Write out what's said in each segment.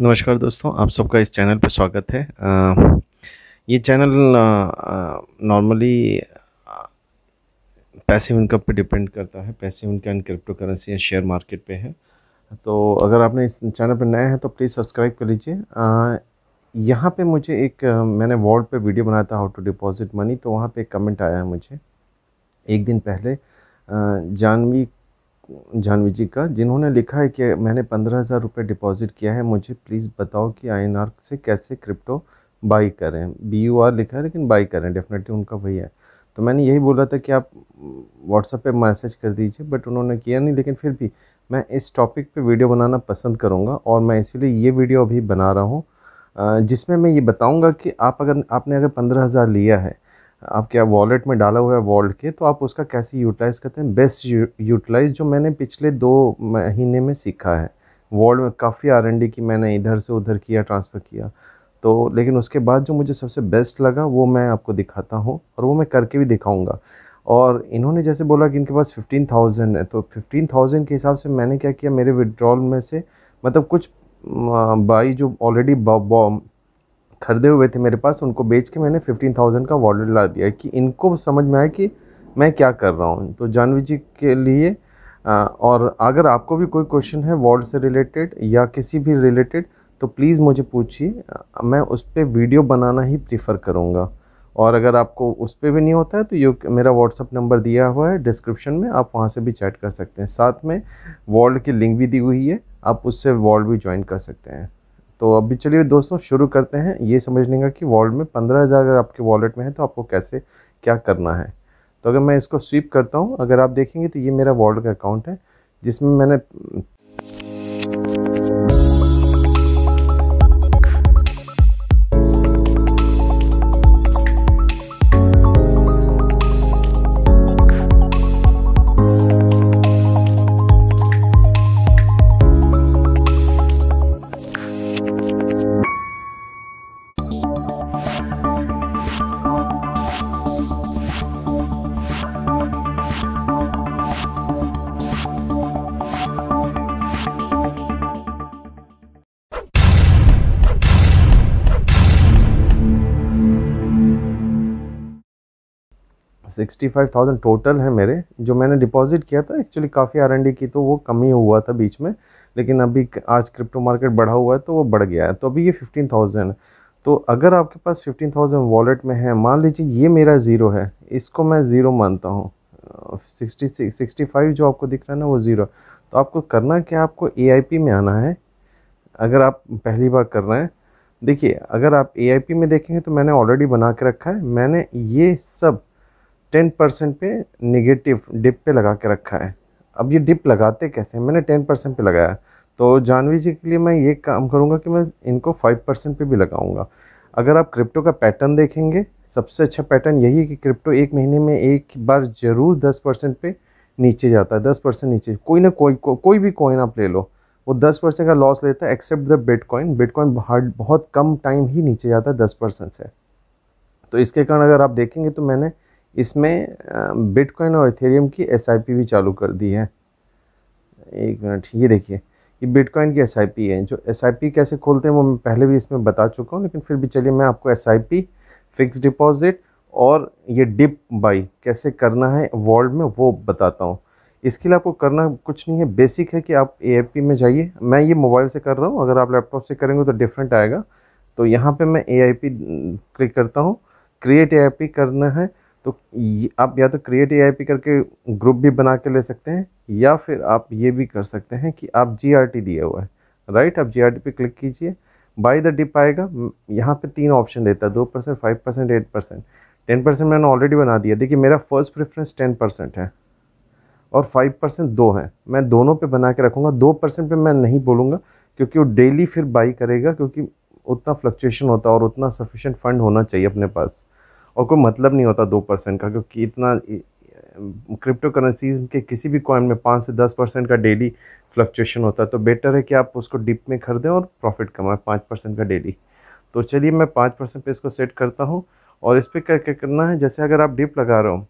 नमस्कार दोस्तों आप सबका इस चैनल पर स्वागत है आ, ये चैनल नॉर्मली पैसिव इनकम पे डिपेंड करता है पैसिव इनकम क्रिप्टो करेंसी या शेयर मार्केट पे है तो अगर आपने इस चैनल पर नए हैं तो प्लीज़ सब्सक्राइब कर लीजिए यहाँ पे मुझे एक मैंने वॉर्ड पे वीडियो बनाया था हाउ टू डिपॉजिट मनी तो वहाँ पे एक कमेंट आया है मुझे एक दिन पहले जानवी जानवी जी का जिन्होंने लिखा है कि मैंने पंद्रह हज़ार रुपये डिपॉज़िट किया है मुझे प्लीज़ बताओ कि आई से कैसे क्रिप्टो बाई करें बी यू आर लिखा है लेकिन बाई करें डेफिनेटली उनका वही है तो मैंने यही बोला था कि आप व्हाट्सएप पे मैसेज कर दीजिए बट उन्होंने किया नहीं लेकिन फिर भी मैं इस टॉपिक पे वीडियो बनाना पसंद करूँगा और मैं इसीलिए ये वीडियो अभी बना रहा हूँ जिसमें मैं ये बताऊँगा कि आप अगर आपने अगर पंद्रह हज़ार लिया है आपके वॉलेट में डाला हुआ है वॉल्ट के तो आप उसका कैसे यूटिलाइज़ करते हैं बेस्ट यूटिलाइज जो मैंने पिछले दो महीने में सीखा है वर्ल्ड में काफ़ी आर डी की मैंने इधर से उधर किया ट्रांसफ़र किया तो लेकिन उसके बाद जो मुझे सबसे बेस्ट लगा वो मैं आपको दिखाता हूँ और वो मैं करके भी दिखाऊँगा और इन्होंने जैसे बोला कि इनके पास फिफ्टीन थाउजेंड है तो फिफ्टीन थाउजेंड के हिसाब से मैंने क्या किया मेरे विड्रॉल में से मतलब कुछ बाई जो ऑलरेडी खरीदे हुए थे मेरे पास उनको बेच के मैंने फिफ्टीन थाउजेंड का वॉलेट ला दिया कि इनको समझ में आया कि मैं क्या कर रहा हूँ तो जानवी जी के लिए आ, और अगर आपको भी कोई क्वेश्चन है वॉल्ड से रिलेटेड या किसी भी रिलेटेड तो प्लीज़ मुझे पूछिए मैं उस पर वीडियो बनाना ही प्रीफ़र करूँगा और अगर आपको उस पर भी नहीं होता है तो यू मेरा व्हाट्सअप नंबर दिया हुआ है डिस्क्रिप्शन में आप वहाँ से भी चैट कर सकते हैं साथ में वॉल्ड की लिंक भी दी हुई है आप उससे वॉल्ड भी ज्वाइन कर सकते हैं तो अभी चलिए दोस्तों शुरू करते हैं ये समझने का कि वॉलेट में पंद्रह हज़ार अगर आपके वॉलेट में है तो आपको कैसे क्या करना है तो अगर मैं इसको स्वीप करता हूँ अगर आप देखेंगे तो ये मेरा वॉलेट का अकाउंट है जिसमें मैंने सिक्सटी फाइव थाउजेंड टोटल है मेरे जो मैंने डिपॉजिट किया था एक्चुअली काफ़ी आर की तो वो कमी हुआ था बीच में लेकिन अभी आज क्रिप्टो मार्केट बढ़ा हुआ है तो वो बढ़ गया है तो अभी ये फिफ्टीन थाउजेंड तो अगर आपके पास फिफ्टीन थाउजेंड वॉलेट में है मान लीजिए ये मेरा ज़ीरो है इसको मैं ज़ीरो मानता हूँ सिक्सटी सिक्स फाइव जो आपको दिख रहा है ना वो ज़ीरो तो आपको करना क्या आपको ए में आना है अगर आप पहली बार कर रहे हैं देखिए अगर आप ए में देखेंगे तो मैंने ऑलरेडी बना के रखा है मैंने ये सब टेन परसेंट पे निगेटिव डिप पे लगा के रखा है अब ये डिप लगाते कैसे मैंने टेन परसेंट पर लगाया तो जानवी जी के लिए मैं ये काम करूँगा कि मैं इनको फाइव परसेंट पर भी लगाऊँगा अगर आप क्रिप्टो का पैटर्न देखेंगे सबसे अच्छा पैटर्न यही है कि क्रिप्टो एक महीने में एक बार ज़रूर दस परसेंट पे नीचे जाता है दस परसेंट नीचे कोई ना कोई को, कोई भी कॉइन आप ले लो वो दस परसेंट का लॉस लेता है except the bitcoin bitcoin hard बहुत कम टाइम ही नीचे जाता है दस परसेंट से तो इसके कारण अगर आप देखेंगे तो मैंने इसमें बिटकॉइन और इथेरियम की एस भी चालू कर दी है एक मिनट ये देखिए ये बिटकॉइन की एस है जो एस कैसे खोलते हैं वो मैं पहले भी इसमें बता चुका हूँ लेकिन फिर भी चलिए मैं आपको एस फिक्स डिपॉजिट और ये डिप बाई कैसे करना है वर्ल्ड में वो बताता हूँ इसके लिए आपको करना कुछ नहीं है बेसिक है कि आप ए में जाइए मैं ये मोबाइल से कर रहा हूँ अगर आप लैपटॉप से करेंगे तो डिफरेंट आएगा तो यहाँ पे मैं ए क्लिक करता हूँ क्रिएट ए करना है तो आप या तो क्रिएट ए करके ग्रुप भी बना के ले सकते हैं या फिर आप ये भी कर सकते हैं कि आप जी आर टी दिया हुआ है राइट आप जी आर टी पर क्लिक कीजिए बाई द डिप आएगा यहाँ पे तीन ऑप्शन देता है दो percent five percent eight percent ten percent मैंने ऑलरेडी बना दिया देखिए मेरा फर्स्ट प्रेफरेंस टेन परसेंट है और फाइव परसेंट दो है मैं दोनों पे बना के रखूँगा दो परसेंट पर मैं नहीं बोलूँगा क्योंकि वो डेली फिर बाई करेगा क्योंकि उतना फ्लक्चुएशन होता है और उतना सफिशेंट फ़ंड होना चाहिए अपने पास और कोई मतलब नहीं होता दो परसेंट का क्योंकि इतना क्रिप्टो करेंसीज के किसी भी कॉइन में पाँच से दस परसेंट का डेली फ्लक्चुएशन होता है तो बेटर है कि आप उसको डिप में खरीदें और प्रॉफिट कमाएं पाँच परसेंट का डेली तो चलिए मैं पाँच परसेंट पर इसको सेट करता हूँ और इस पर क्या क्या करना है जैसे अगर आप डिप लगा रहे हो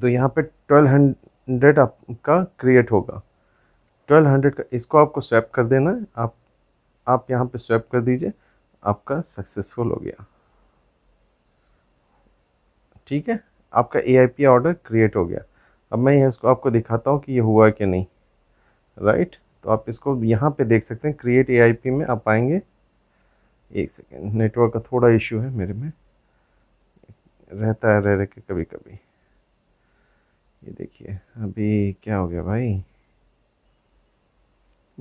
तो यहाँ पर ट्वेल्व हंड्रेड आपका क्रिएट होगा ट्वेल्व हंड्रेड का इसको आपको स्वैप कर देना है आप आप यहाँ पे स्वैप कर दीजिए आपका सक्सेसफुल हो गया ठीक है आपका ए आई ऑर्डर क्रिएट हो गया अब मैं इसको आपको दिखाता हूँ कि ये हुआ कि नहीं राइट तो आप इसको यहाँ पे देख सकते हैं क्रिएट ए में आप आएंगे एक सेकेंड नेटवर्क का थोड़ा इशू है मेरे में रहता है रह रह के कभी कभी ये देखिए अभी क्या हो गया भाई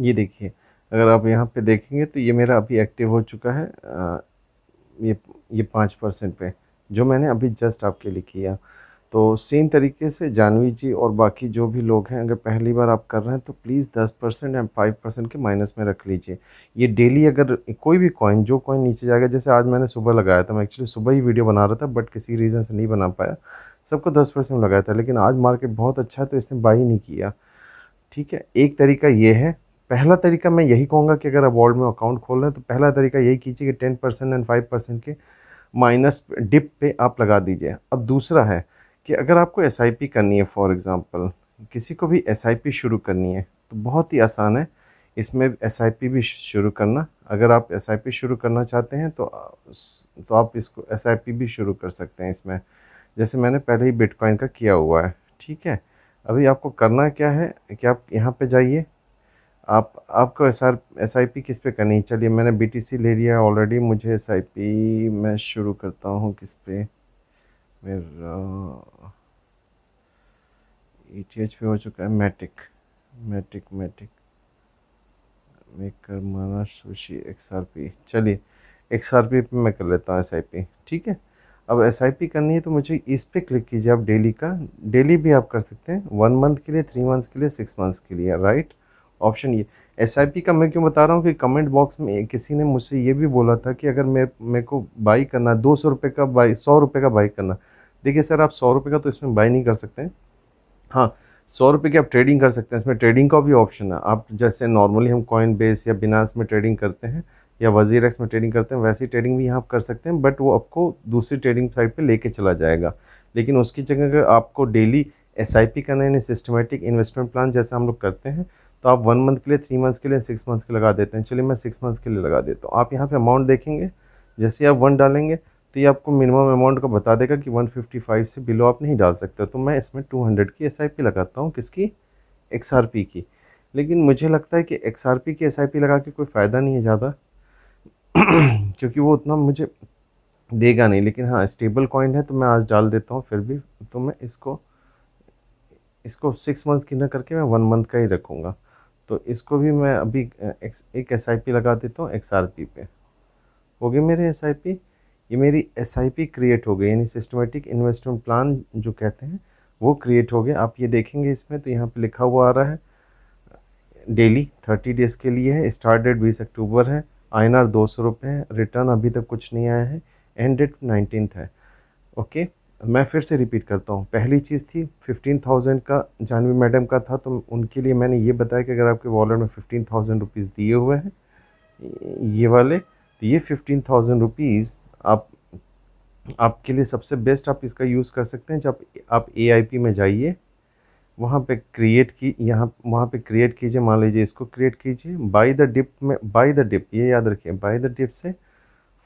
ये देखिए अगर आप यहाँ पे देखेंगे तो ये मेरा अभी एक्टिव हो चुका है आ, ये ये पाँच परसेंट पे जो मैंने अभी जस्ट आपके लिए किया तो सेम तरीके से जानवी जी और बाकी जो भी लोग हैं अगर पहली बार आप कर रहे हैं तो प्लीज़ दस परसेंट एंड फाइव परसेंट के माइनस में रख लीजिए ये डेली अगर कोई भी कॉइन जो कॉइन नीचे जाएगा जैसे आज मैंने सुबह लगाया था मैं एक्चुअली सुबह ही वीडियो बना रहा था बट किसी रीज़न से नहीं बना पाया सबको दस परसेंट लगाया था लेकिन आज मार्केट बहुत अच्छा है तो इसने बाई नहीं किया ठीक है एक तरीका ये है पहला तरीका मैं यही कहूँगा कि अगर आप में अकाउंट खोल रहे हैं तो पहला तरीका यही कीजिए कि ten percent and five percent के माइनस डिप पे आप लगा दीजिए अब दूसरा है कि अगर आपको एस करनी है फॉर एग्ज़ाम्पल किसी को भी एस शुरू करनी है तो बहुत ही आसान है इसमें एस भी शुरू करना अगर आप एस शुरू करना चाहते हैं तो तो आप इसको एस भी शुरू कर सकते हैं इसमें जैसे मैंने पहले ही बिटकॉइन का किया हुआ है ठीक है अभी आपको करना क्या है कि आप यहाँ पे जाइए आप आपको S R S I P किस पे करनी है चलिए मैंने बी टी सी ले लिया है ऑलरेडी मुझे एस आई पी मैं शुरू करता हूँ किस पे मेरा ई टी एच पे हो चुका है मैटिक मैटिक मैटिक मेकर माना सुशी एक्स आर पी चलिए एक्स आर पी पे मैं कर लेता हूँ एस आई पी ठीक है अब एस आई पी करनी है तो मुझे इस पर क्लिक कीजिए आप डेली का डेली भी आप कर सकते हैं वन मंथ के लिए थ्री मंथ्स के लिए सिक्स मंथ्स के लिए राइट ऑप्शन ये एस आई पी का मैं क्यों बता रहा हूँ कि कमेंट बॉक्स में किसी ने मुझसे ये भी बोला था कि अगर मैं मेरे को बाई करना दो सौ रुपये का बाई सौ रुपये का बाई करना देखिए सर आप सौ रुपये का तो इसमें बाई नहीं कर सकते हैं। हाँ सौ रुपये की आप ट्रेडिंग कर सकते हैं इसमें ट्रेडिंग का भी ऑप्शन है आप जैसे नॉर्मली हम कॉइन बेस या बिनास में ट्रेडिंग करते हैं या वजीर एक्स में ट्रेडिंग करते हैं वैसी ट्रेडिंग भी यहाँ आप कर सकते हैं बट वो आपको दूसरी ट्रेडिंग साइट पर लेके चला जाएगा लेकिन उसकी जगह अगर आपको डेली एस आई पी करना यानी सिस्टमेटिक इन्वेस्टमेंट प्लान जैसा हम लोग करते हैं तो आप वन मंथ के लिए थ्री मंथ्स के लिए सिक्स मंथ्स के लगा देते हैं चलिए मैं सिक्स मंथ्स के लिए लगा देता हूँ आप यहाँ पे अमाउंट देखेंगे जैसे आप वन डालेंगे तो ये आपको मिनिमम अमाउंट का बता देगा कि वन से बिलो आप नहीं डाल सकते तो मैं इसमें टू की एस लगाता हूँ किसकी एक्स की लेकिन मुझे लगता है कि एक्स की एस लगा के कोई फ़ायदा नहीं है ज़्यादा क्योंकि वो उतना मुझे देगा नहीं लेकिन हाँ स्टेबल कॉइन है तो मैं आज डाल देता हूँ फिर भी तो मैं इसको इसको सिक्स मंथ की ना करके मैं वन मंथ का ही रखूँगा तो इसको भी मैं अभी एक एस आई पी लगा देता हूँ एक्स आर पी पे हो गई मेरी एस आई पी ये मेरी एस आई पी क्रिएट हो गई यानी सिस्टमेटिक इन्वेस्टमेंट प्लान जो कहते हैं वो क्रिएट हो गया आप ये देखेंगे इसमें तो यहाँ पे लिखा हुआ आ रहा है डेली थर्टी डेज़ के लिए है स्टार्ट डेट बीस अक्टूबर है आई एन आर दो सौ रुपये है रिटर्न अभी तक कुछ नहीं आया है एंड डेट नाइनटीन है ओके मैं फिर से रिपीट करता हूँ पहली चीज़ थी फिफ्टीन थाउजेंड का जानवी मैडम का था तो उनके लिए मैंने ये बताया कि अगर आपके वॉलेट में फिफ्टीन थाउजेंड रुपीज़ दिए हुए हैं ये वाले तो ये फिफ्टीन थाउजेंड रुपीज़ आप आपके लिए सबसे बेस्ट आप इसका यूज़ कर सकते हैं जब आप ए में जाइए वहाँ पे क्रिएट की यहाँ वहाँ पे क्रिएट कीजिए मान लीजिए इसको क्रिएट कीजिए बाय द डिप में बाय द डिप ये याद रखिए बाय द डिप से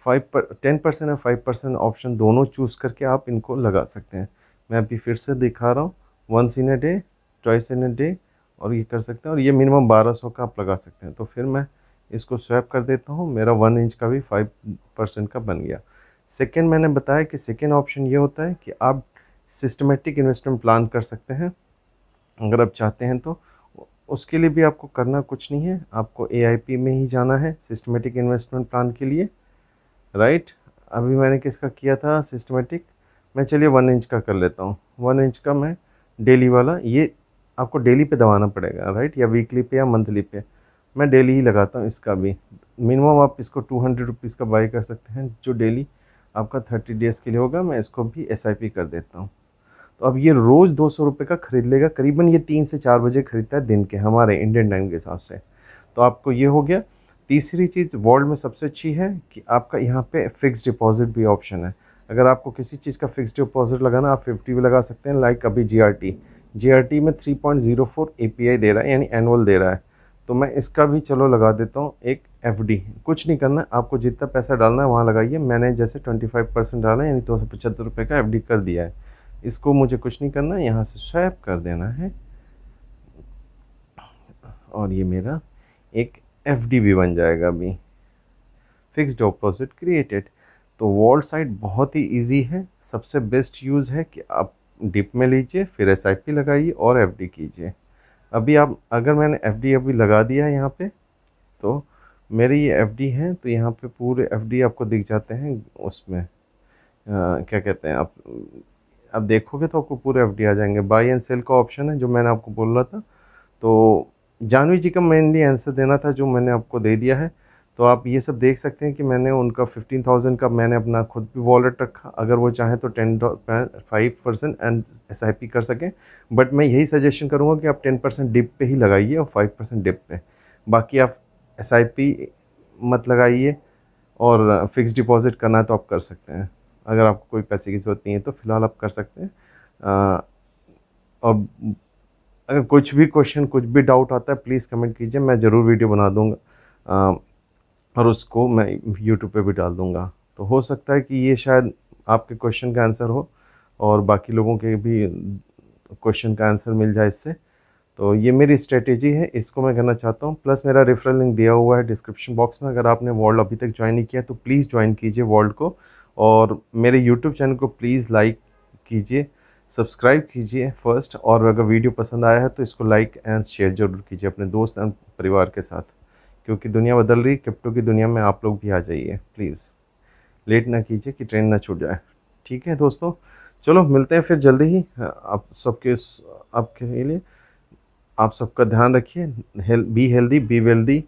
फाइव पर टेन परसेंट और फाइव परसेंट ऑप्शन दोनों चूज़ करके आप इनको लगा सकते हैं मैं अभी फिर से दिखा रहा हूँ once in a day twice in a day और ये कर सकते हैं और ये मिनिमम बारह सौ का आप लगा सकते हैं तो फिर मैं इसको स्वैप कर देता हूँ मेरा वन इंच का भी फाइव परसेंट का बन गया सेकेंड मैंने बताया कि सेकेंड ऑप्शन ये होता है कि आप सिस्टमेटिक इन्वेस्टमेंट प्लान कर सकते हैं अगर आप चाहते हैं तो उसके लिए भी आपको करना कुछ नहीं है आपको ए में ही जाना है सिस्टमेटिक इन्वेस्टमेंट प्लान के लिए राइट अभी मैंने किसका किया था सिस्टमेटिक मैं चलिए वन इंच का कर लेता हूँ वन इंच का मैं डेली वाला ये आपको डेली पे दबाना पड़ेगा राइट या वीकली पे या मंथली पे मैं डेली ही लगाता हूँ इसका भी मिनिमम आप इसको टू हंड्रेड रुपीज़ का बाई कर सकते हैं जो डेली आपका थर्टी डेज़ के लिए होगा मैं इसको भी एस कर देता हूँ तो अब ये रोज़ दो सौ रुपये का ख़रीद लेगा करीबन ये तीन से चार बजे ख़रीदता है दिन के हमारे इंडियन टाइम के हिसाब से तो आपको ये हो गया तीसरी चीज़ वर्ल्ड में सबसे अच्छी है कि आपका यहाँ पे फिक्स डिपॉजिट भी ऑप्शन है अगर आपको किसी चीज़ का फिक्स डिपॉजिट लगाना आप फिफ्टी भी लगा सकते हैं लाइक अभी जी टी में 3.04 आई दे रहा है यानी एनुअल दे रहा है तो मैं इसका भी चलो लगा देता हूँ एक डी कुछ नहीं करना आपको जितना पैसा डालना है वहाँ लगाइए मैंने जैसे फाइव परसेंट डाला है यानी दो सौ पचहत्तर रुपये का डी कर दिया है इसको मुझे कुछ नहीं करना है यहाँ से स्वैप कर देना है और ये मेरा एक एफ भी बन जाएगा अभी फिक्स ऑपोजिट क्रिएटेड तो वॉल्ड साइड बहुत ही इजी है सबसे बेस्ट यूज़ है कि आप डिप में लीजिए फिर एस लगाइए और एफ कीजिए अभी आप अगर मैंने एफ अभी लगा दिया है यहाँ पर तो मेरे ये एफ हैं तो यहाँ पे पूरे एफ आपको दिख जाते हैं उसमें आ, क्या कहते हैं आप आप देखोगे तो आपको पूरे एफ आ जाएंगे बाई एंड सेल का ऑप्शन है जो मैंने आपको बोल रहा था तो जानवी जी का मेनली आंसर देना था जो मैंने आपको दे दिया है तो आप ये सब देख सकते हैं कि मैंने उनका फिफ्टीन थाउजेंड का मैंने अपना खुद भी वॉलेट रखा अगर वो चाहें तो ten five percent and S I P कर सकें बट मैं यही सजेशन करूँगा कि आप टेन परसेंट डिप पे ही लगाइए और फाइव परसेंट डिप पे बाकी आप एस आई पी मत लगाइए और फिक्स डिपॉज़िट करना तो आप कर सकते हैं अगर आपको कोई पैसे की ज़रूरत नहीं है तो फ़िलहाल आप कर सकते हैं आ, और अगर कुछ भी क्वेश्चन कुछ भी डाउट आता है प्लीज़ कमेंट कीजिए मैं ज़रूर वीडियो बना दूँगा और उसको मैं यूट्यूब पे भी डाल दूँगा तो हो सकता है कि ये शायद आपके क्वेश्चन का आंसर हो और बाकी लोगों के भी क्वेश्चन का आंसर मिल जाए इससे तो ये मेरी स्ट्रेटेजी है इसको मैं करना चाहता हूँ प्लस मेरा रेफरल लिंक दिया हुआ है डिस्क्रिप्शन बॉक्स में अगर आपने वर्ल्ड अभी तक ज्वाइन नहीं किया तो प्लीज़ ज्वाइन कीजिए वर्ल्ड को और मेरे यूट्यूब चैनल को प्लीज़ लाइक कीजिए सब्सक्राइब कीजिए फर्स्ट और अगर वीडियो पसंद आया है तो इसको लाइक एंड शेयर ज़रूर कीजिए अपने दोस्त एंड परिवार के साथ क्योंकि दुनिया बदल रही क्रिप्टो की दुनिया में आप लोग भी आ जाइए प्लीज़ लेट ना कीजिए कि ट्रेन ना छूट जाए ठीक है दोस्तों चलो मिलते हैं फिर जल्दी ही आप सबके आपके लिए आप सबका ध्यान रखिए हेल, बी हेल्दी बी वेल्दी